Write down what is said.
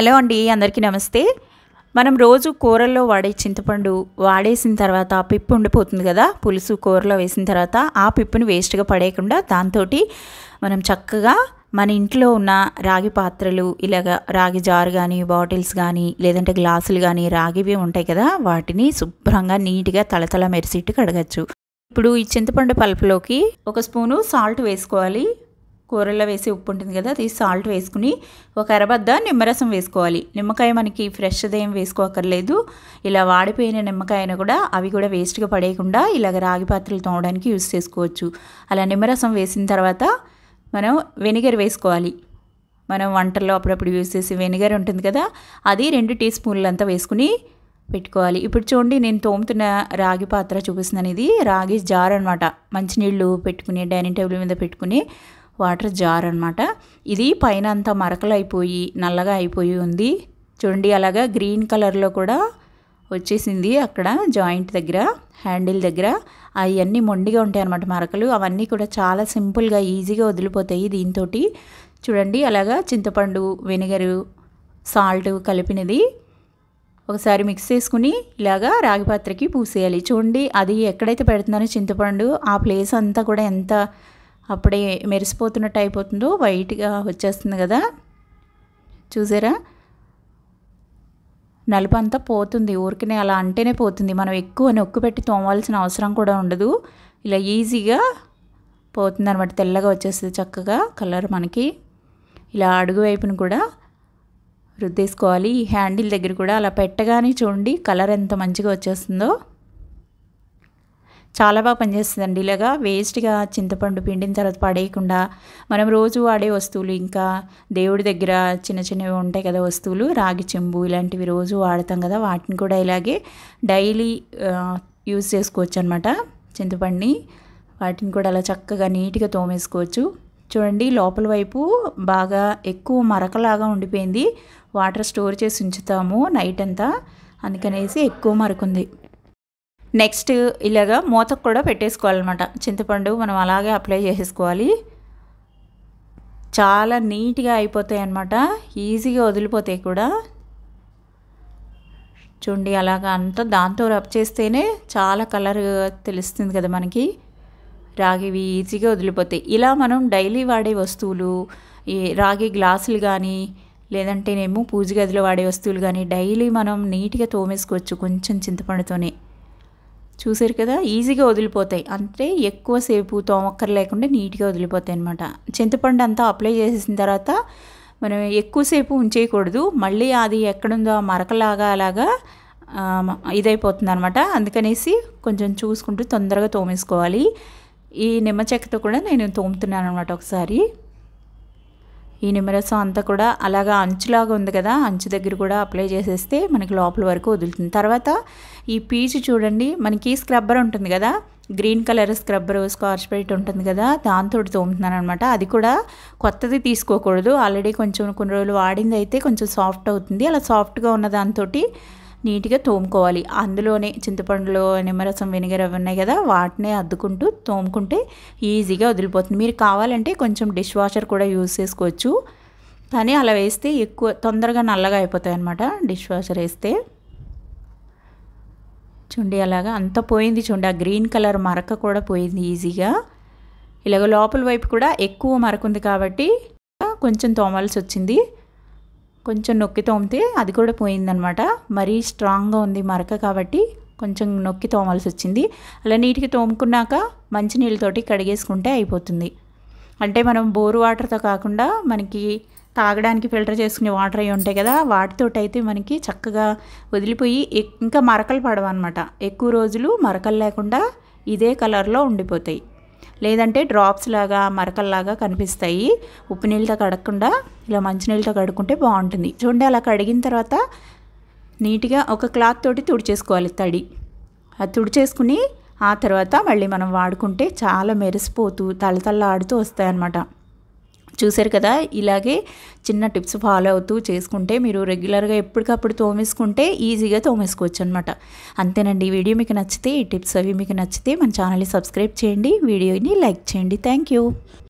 hello అండి అందరికీ నమస్తే మనం రోజు కూరల్లో వాడే చింతపండు వాడేసిన తర్వాత ఆ పిప్పు ఉండిపోతుంది కదా పులుసు కూరలో వేసిన తర్వాత ఆ పిప్పుని వేస్ట్గా పడేయకుండా దాంతో మనం చక్కగా మన ఇంట్లో ఉన్న రాగి పాత్రలు ఇలాగ రాగి జారు కానీ బాటిల్స్ కానీ లేదంటే గ్లాసులు కానీ రాగివి ఉంటాయి కదా వాటిని శుభ్రంగా నీట్గా తలతల మెరిసిట్టు కడగచ్చు ఇప్పుడు ఈ చింతపండు పలుపులోకి ఒక స్పూను సాల్ట్ వేసుకోవాలి కూరల్లో వేసి ఉప్పు ఉంటుంది కదా అది సాల్ట్ వేసుకుని ఒక అరబద్ద నిమ్మరసం వేసుకోవాలి నిమ్మకాయ మనకి ఫ్రెష్దేం వేసుకోకర్లేదు ఇలా వాడిపోయిన నిమ్మకాయను కూడా అవి కూడా వేస్ట్గా పడేయకుండా ఇలాగ రాగి పాత్రలు తోమడానికి యూస్ చేసుకోవచ్చు అలా నిమ్మరసం వేసిన తర్వాత మనం వెనిగర్ వేసుకోవాలి మనం వంటల్లో అప్పుడప్పుడు యూస్ చేసే వెనిగర్ ఉంటుంది కదా అది రెండు టీ స్పూన్లు అంతా వేసుకుని పెట్టుకోవాలి ఇప్పుడు చూడండి నేను తోముతున్న రాగి పాత్ర చూపిస్తున్నాను ఇది రాగి జార్ అనమాట మంచినీళ్ళు పెట్టుకుని డైనింగ్ టేబుల్ మీద పెట్టుకుని వాటర్ జార్ అనమాట ఇది పైన అంతా మరకలు అయిపోయి నల్లగా అయిపోయి ఉంది చూడండి అలాగా గ్రీన్ కలర్లో కూడా వచ్చేసింది అక్కడ జాయింట్ దగ్గర హ్యాండిల్ దగ్గర అవన్నీ మొండిగా ఉంటాయి అన్నమాట మరకలు అవన్నీ కూడా చాలా సింపుల్గా ఈజీగా వదిలిపోతాయి దీంతో చూడండి అలాగా చింతపండు వెనిగరు సాల్ట్ కలిపినది ఒకసారి మిక్స్ చేసుకుని ఇలాగా రాగి పాత్రకి పూసేయాలి చూడండి అది ఎక్కడైతే పెడుతున్నారో చింతపండు ఆ ప్లేస్ అంతా కూడా ఎంత అప్పుడే మెరిసిపోతున్నట్టు అయిపోతుందో వైట్గా వచ్చేస్తుంది కదా చూసారా నలుపు అంతా పోతుంది ఊరికనే అలా అంటేనే పోతుంది మనం ఎక్కువ నొక్కు పెట్టి తోమవలసిన అవసరం కూడా ఉండదు ఇలా ఈజీగా పోతుంది అనమాట తెల్లగా వచ్చేస్తుంది చక్కగా కలర్ మనకి ఇలా అడుగు వైపును కూడా రుద్దేసుకోవాలి ఈ హ్యాండిల్ దగ్గర కూడా అలా పెట్టగానే చూడండి కలర్ ఎంత మంచిగా వచ్చేస్తుందో చాలా బాగా పనిచేస్తుందండి ఇలాగా వేస్ట్గా చింతపండు పిండిన తర్వాత పడేయకుండా మనం రోజు వాడే వస్తువులు ఇంకా దేవుడి దగ్గర చిన్న చిన్నవి ఉంటాయి కదా వస్తువులు రాగి చెంబు ఇలాంటివి రోజు వాడతాం కదా వాటిని కూడా ఇలాగే డైలీ యూజ్ చేసుకోవచ్చు అనమాట చింతపండుని వాటిని కూడా అలా చక్కగా నీట్గా తోమేసుకోవచ్చు చూడండి లోపల వైపు బాగా ఎక్కువ మరకలాగా ఉండిపోయింది వాటర్ స్టోర్ చేసి ఉంచుతాము నైట్ అంతా అందుకనేసి ఎక్కువ మరకుంది నెక్స్ట్ ఇలాగ మూతకు కూడా పెట్టేసుకోవాలన్నమాట చింతపండు మనం అలాగే అప్లై చేసేసుకోవాలి చాలా నీట్గా అయిపోతాయి అన్నమాట ఈజీగా వదిలిపోతాయి కూడా చూడండి అలాగా అంతా దాంతో రబ్ చేస్తేనే చాలా కలర్ తెలుస్తుంది కదా మనకి రాగివి ఈజీగా వదిలిపోతాయి ఇలా మనం డైలీ వాడే వస్తువులు ఈ రాగి గ్లాసులు కానీ లేదంటేనేమో పూజ గదిలో వాడే వస్తువులు కానీ డైలీ మనం నీట్గా తోమేసుకోవచ్చు కొంచెం చింతపండుతోనే చూసారు కదా ఈజీగా వదిలిపోతాయి అంటే ఎక్కువసేపు తోమక్కర్ లేకుండా నీట్గా వదిలిపోతాయి అనమాట చింతపండు అంతా అప్లై చేసేసిన తర్వాత మనం ఎక్కువసేపు ఉంచేయకూడదు మళ్ళీ అది ఎక్కడుందో మరకలాగా అలాగా ఇదైపోతుంది అనమాట అందుకనేసి కొంచెం చూసుకుంటూ తొందరగా తోమేసుకోవాలి ఈ నిమ్మ చెక్కతో కూడా నేను తోముతున్నాను అనమాట ఒకసారి ఈ నిమ్మరసం అంతా కూడా అలాగా అంచులాగా ఉంది కదా అంచు దగ్గర కూడా అప్లై చేసేస్తే మనకి లోపల వరకు వదులుతుంది తర్వాత ఈ పీచు చూడండి మనకి స్క్రబ్బర్ ఉంటుంది కదా green colour scrubber Scotch Brite ఉంటుంది కదా దాంతో తోముతున్నాను అనమాట అది కూడా కొత్తది తీసుకోకూడదు ఆల్రెడీ కొంచెం కొన్ని రోజులు వాడింది అయితే కొంచెం సాఫ్ట్ అవుతుంది అలా సాఫ్ట్గా ఉన్న దాంతో నీట్గా తోముకోవాలి అందులోనే చింతపండులో నిమ్మరసం వెనిగర్ అవి ఉన్నాయి కదా వాటినే అద్దుకుంటూ తోముకుంటే ఈజీగా వదిలిపోతుంది మీరు కావాలంటే కొంచెం డిష్ వాషర్ కూడా యూజ్ చేసుకోవచ్చు కానీ అలా వేస్తే ఎక్కువ తొందరగా నల్లగా అయిపోతాయి అనమాట డిష్ వాషర్ వేస్తే చూడండి అలాగా అంత పోయింది చూడండి ఆ గ్రీన్ కలర్ మరక కూడా పోయింది ఈజీగా ఇలాగ లోపల వైపు కూడా ఎక్కువ మరకుంది కాబట్టి కొంచెం తోమాల్సి వచ్చింది కొంచెం నొక్కి తోమితే అది కూడా పోయిందనమాట మరీ స్ట్రాంగ్గా ఉంది మరక కాబట్టి కొంచెం నొక్కి తోమాల్సి వచ్చింది అలా నీటికి తోముకున్నాక మంచినీళ్ళతోటి కడిగేసుకుంటే అయిపోతుంది అంటే మనం బోరు వాటర్తో కాకుండా మనకి తాగడానికి ఫిల్టర్ చేసుకునే వాటర్ అవి ఉంటాయి కదా వాటితో అయితే మనకి చక్కగా వదిలిపోయి ఇంకా మరకలు పడవన్నమాట ఎక్కువ రోజులు మరకలు లేకుండా ఇదే కలర్లో ఉండిపోతాయి లేదంటే డ్రాప్స్ లాగా మరకల్లాగా కనిపిస్తాయి ఉప్పు నీళ్ళతో కడగకుండా ఇలా మంచినీళ్ళతో కడుక్కుంటే బాగుంటుంది చూడండి అలా కడిగిన తర్వాత నీట్గా ఒక క్లాత్ తోటి తుడిచేసుకోవాలి తడి అది తుడిచేసుకుని ఆ తర్వాత మళ్ళీ మనం వాడుకుంటే చాలా మెరిసిపోతూ తలతల్లాడుతూ వస్తాయన్నమాట చూశారు కదా ఇలాగే చిన్న టిప్స్ ఫాలో అవుతూ చేసుకుంటే మీరు రెగ్యులర్గా ఎప్పటికప్పుడు తోమేసుకుంటే ఈజీగా తోమేసుకోవచ్చు అనమాట అంతేనండి ఈ వీడియో మీకు నచ్చితే ఈ టిప్స్ అవి మీకు నచ్చితే మన ఛానల్ని సబ్స్క్రైబ్ చేయండి వీడియోని లైక్ చేయండి థ్యాంక్